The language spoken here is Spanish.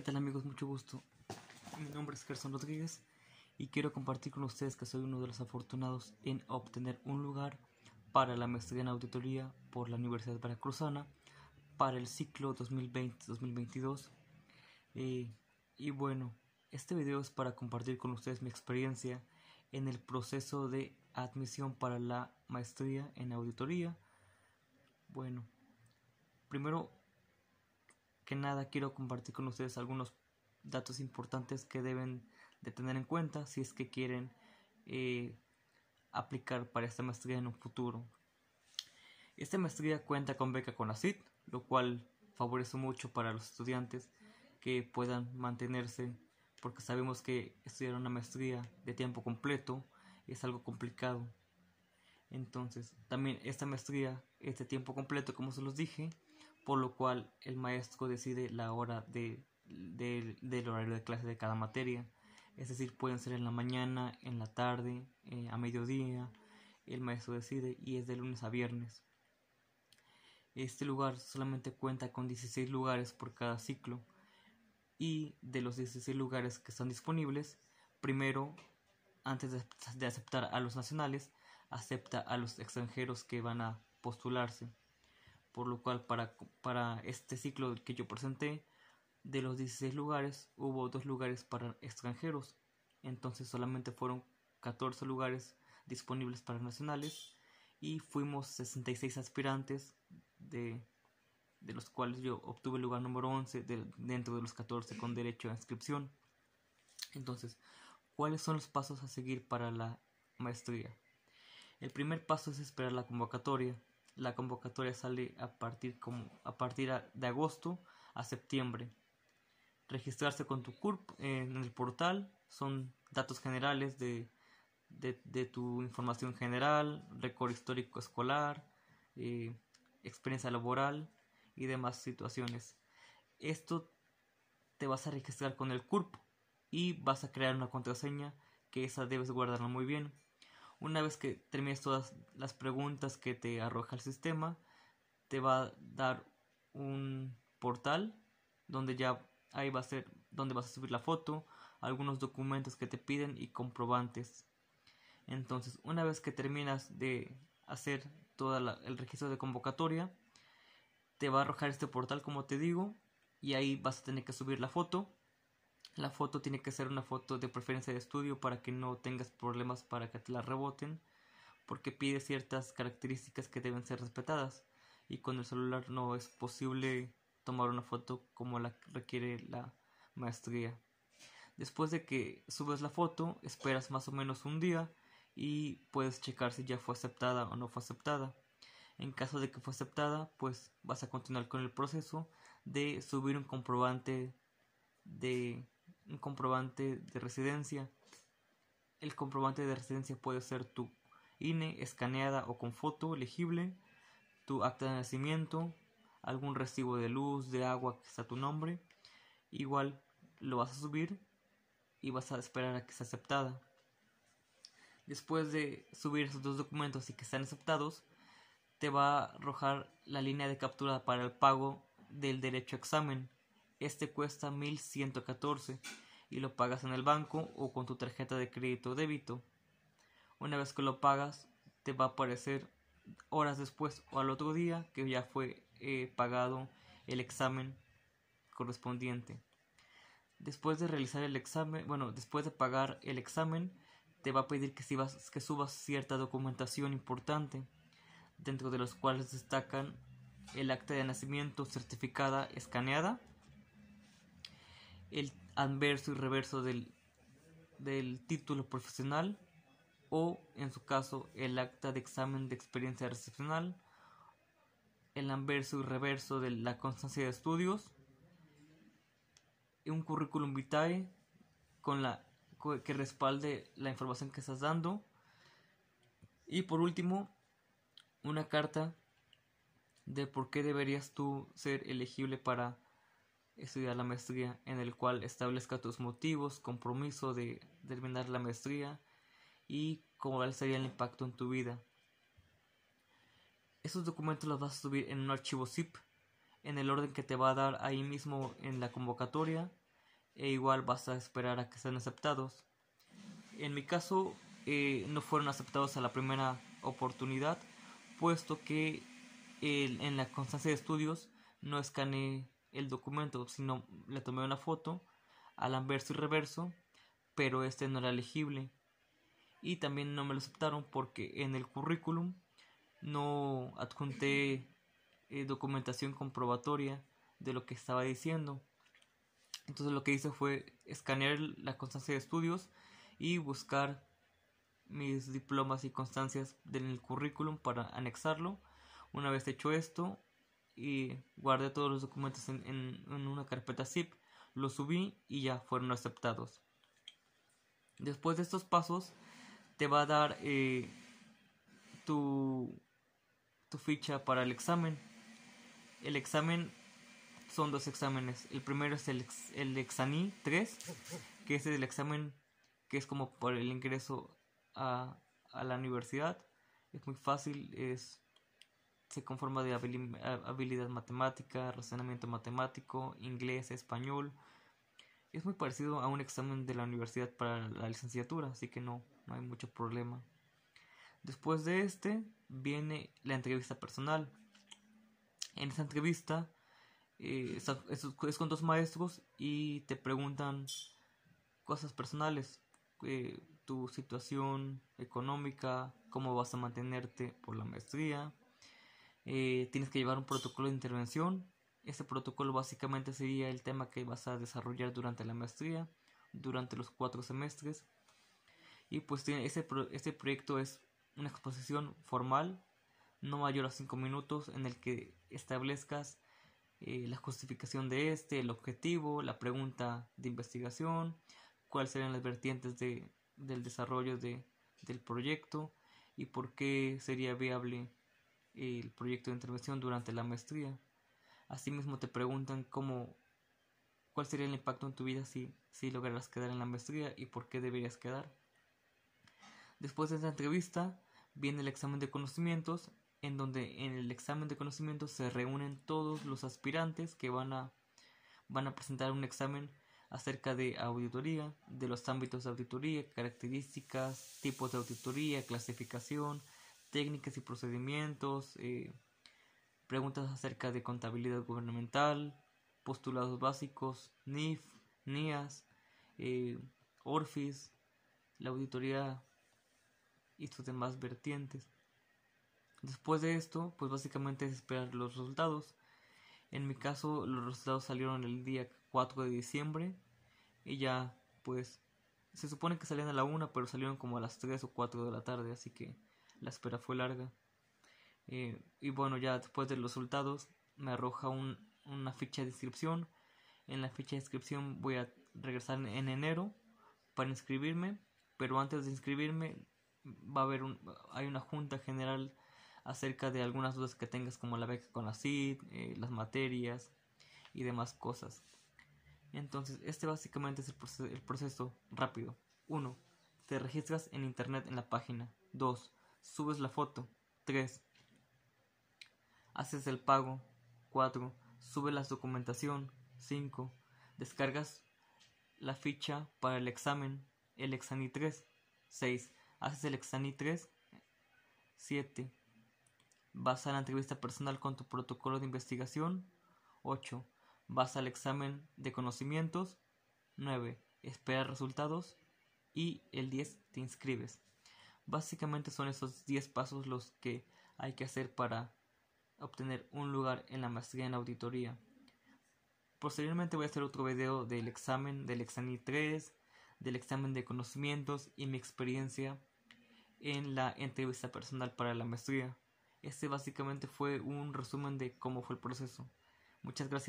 ¿Qué tal amigos? Mucho gusto. Mi nombre es Gerson Rodríguez y quiero compartir con ustedes que soy uno de los afortunados en obtener un lugar para la maestría en auditoría por la Universidad Veracruzana para el ciclo 2020-2022. Eh, y bueno, este video es para compartir con ustedes mi experiencia en el proceso de admisión para la maestría en auditoría. Bueno, primero nada quiero compartir con ustedes algunos datos importantes que deben de tener en cuenta si es que quieren eh, aplicar para esta maestría en un futuro. Esta maestría cuenta con beca con la CIT, lo cual favorece mucho para los estudiantes que puedan mantenerse porque sabemos que estudiar una maestría de tiempo completo es algo complicado. Entonces, también esta maestría es de tiempo completo, como se los dije, por lo cual el maestro decide la hora de, del horario de clase de cada materia. Es decir, pueden ser en la mañana, en la tarde, eh, a mediodía. El maestro decide y es de lunes a viernes. Este lugar solamente cuenta con 16 lugares por cada ciclo. Y de los 16 lugares que están disponibles, primero, antes de aceptar a los nacionales, acepta a los extranjeros que van a postularse por lo cual para, para este ciclo que yo presenté, de los 16 lugares hubo dos lugares para extranjeros, entonces solamente fueron 14 lugares disponibles para nacionales y fuimos 66 aspirantes de, los cuales yo obtuve el lugar número 11 dentro de los 14 con derecho a inscripción. Entonces, ¿cuáles son los pasos a seguir para la maestría? El primer paso es esperar la convocatoria, la convocatoria sale a partir, como, a partir de agosto a septiembre. Registrarse con tu CURP en el portal son datos generales de, tu información general, récord histórico escolar, eh, experiencia laboral y demás situaciones. Esto te vas a registrar con el CURP y vas a crear una contraseña que esa debes guardarla muy bien una vez que termines todas las preguntas que te arroja el sistema, te va a dar un portal donde ya ahí va a ser donde vas a subir la foto, algunos documentos que te piden y comprobantes. Entonces, una vez que terminas de hacer todo el registro de convocatoria, te va a arrojar este portal como te digo y ahí vas a tener que subir la foto la foto tiene que ser una foto de preferencia de estudio para que no tengas problemas para que te la reboten, porque pide ciertas características que deben ser respetadas y con el celular no es posible tomar una foto como la requiere la maestría. Después de que subes la foto, esperas más o menos un día y puedes checar si ya fue aceptada o no fue aceptada. En caso de que fue aceptada, pues vas a continuar con el proceso de subir un comprobante de un comprobante de residencia. El comprobante de residencia puede ser tu INE escaneada o con foto legible, tu acta de nacimiento, algún recibo de luz, de agua que está tu nombre. Igual lo vas a subir y vas a esperar a que sea aceptada. Después de subir esos dos documentos y que sean aceptados, te va a arrojar la línea de captura para el pago del derecho a examen. Este cuesta 1114 y lo pagas en el banco o con tu tarjeta de crédito o débito. Una vez que lo pagas, te va a aparecer horas después o al otro día que ya fue eh, pagado el examen correspondiente. Después de realizar el examen, bueno, después de pagar el examen, te va a pedir que subas cierta documentación importante, dentro de los cuales destacan el acta de nacimiento certificada escaneada, el anverso y reverso del, título profesional o, en su caso, el acta de examen de experiencia recepcional, el anverso y reverso de la constancia de estudios, un currículum vitae con la, que respalde la información que estás dando y por último una carta de por qué deberías tú ser elegible para estudiar la maestría, en el cual establezca tus motivos, compromiso de terminar la maestría y cuál sería el impacto en tu vida. Estos documentos los vas a subir en un archivo zip, en el orden que te va a dar ahí mismo en la convocatoria, e igual vas a esperar a que sean aceptados. En mi caso, eh, no fueron aceptados a la primera oportunidad, puesto que en la constancia de estudios no escaneé el documento, sino le tomé una foto al anverso y reverso, pero este no era legible. Y también no me lo aceptaron porque en el currículum no adjunté eh, documentación comprobatoria de lo que estaba diciendo. Entonces lo que hice fue escanear la constancia de estudios y buscar mis diplomas y constancias del currículum para anexarlo. Una vez hecho esto, y guardé todos los documentos en, una carpeta zip, los subí y ya fueron aceptados. Después de estos pasos te va a dar eh, tu, tu ficha para el examen. El examen son dos exámenes. El primero es el, 3, que es el examen que es como por el ingreso a, a la universidad. Es muy fácil, es se conforma de habilidad matemática, razonamiento matemático, inglés, español. Es muy parecido a un examen de la universidad para la licenciatura, así que no, no hay mucho problema. Después de este viene la entrevista personal. En esta entrevista eh, es, con dos maestros y te preguntan cosas personales, eh, tu situación económica, cómo vas a mantenerte por la maestría, eh, tienes que llevar un protocolo de intervención. Este protocolo básicamente sería el tema que vas a desarrollar durante la maestría, durante los cuatro semestres. Y pues tiene, este, este proyecto es una exposición formal, no mayor a cinco minutos, en el que establezcas eh, la justificación de este, el objetivo, la pregunta de investigación, cuáles serían las vertientes de, del desarrollo de, del proyecto y por qué sería viable el proyecto de intervención durante la maestría. Asimismo te preguntan cómo, cuál sería el impacto en tu vida si, si lograras quedar en la maestría y por qué deberías quedar. Después de esta entrevista viene el examen de conocimientos, en donde en el examen de conocimientos se reúnen todos los aspirantes que van a, van a presentar un examen acerca de auditoría, de los ámbitos de auditoría, características, tipos de auditoría, clasificación, técnicas y procedimientos, eh, preguntas acerca de contabilidad gubernamental, postulados básicos, NIF, NIAS, eh, ORFIS, la auditoría y sus demás vertientes. Después de esto, pues básicamente es esperar los resultados. En mi caso, los resultados salieron el día 4 de diciembre y ya, pues, se supone que salían a la 1, pero salieron como a las 3 o 4 de la tarde, así que la espera fue larga. Eh, y bueno, ya después de los resultados, me arroja una ficha de inscripción. En la ficha de inscripción voy a regresar en enero para inscribirme. Pero antes de inscribirme, va a haber hay una junta general acerca de algunas dudas que tengas, como la beca con la CID, eh, las materias y demás cosas. Entonces, este básicamente es el proceso, rápido. 1. Te registras en internet en la página. 2 subes la foto. 3. Haces el pago. 4. Subes la documentación. 5. Descargas la ficha para el examen. El Exani 3. 6. Haces el Exani 3. 7. Vas a la entrevista personal con tu protocolo de investigación. 8. Vas al examen de conocimientos. 9. Esperas resultados. Y el 10. Te inscribes. Básicamente son esos 10 pasos los que hay que hacer para obtener un lugar en la maestría en auditoría. Posteriormente voy a hacer otro video del examen del Exani 3, del examen de conocimientos y mi experiencia en la entrevista personal para la maestría. Este básicamente fue un resumen de cómo fue el proceso. Muchas gracias.